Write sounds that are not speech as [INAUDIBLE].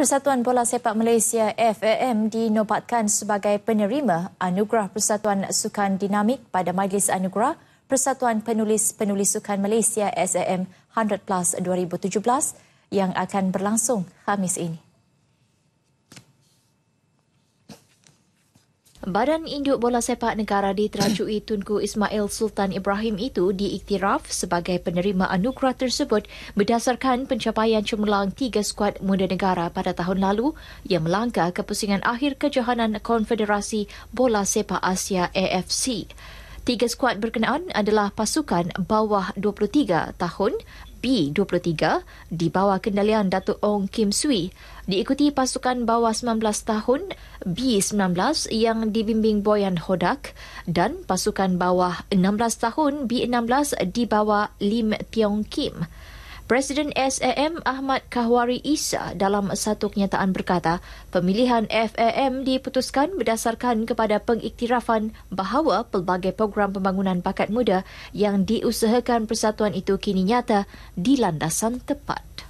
Persatuan Bola Sepak Malaysia FAM dinobatkan sebagai penerima Anugerah Persatuan Sukan Dinamik pada Majlis Anugerah Persatuan Penulis-Penulis Sukan Malaysia SAM 100 Plus 2017 yang akan berlangsung Khamis ini. Badan Induk Bola Sepak Negara diteracui [COUGHS] Tunku Ismail Sultan Ibrahim itu diiktiraf sebagai penerima anugerah tersebut berdasarkan pencapaian cemerlang tiga skuad muda negara pada tahun lalu yang melangkah ke pusingan akhir kejohanan Konfederasi Bola Sepak Asia AFC. Tiga skuad berkenaan adalah pasukan bawah 23 tahun, P23 di bawah kendalian Datuk Ong Kim Sui diikuti pasukan bawah 19 tahun B19 yang dibimbing Boyan Hodak dan pasukan bawah 16 tahun B16 di bawah Lim Tiong Kim. Presiden SAM Ahmad Kahwari Isa dalam satu kenyataan berkata, pemilihan FAM diputuskan berdasarkan kepada pengiktirafan bahawa pelbagai program pembangunan pakat muda yang diusahakan persatuan itu kini nyata di landasan tepat.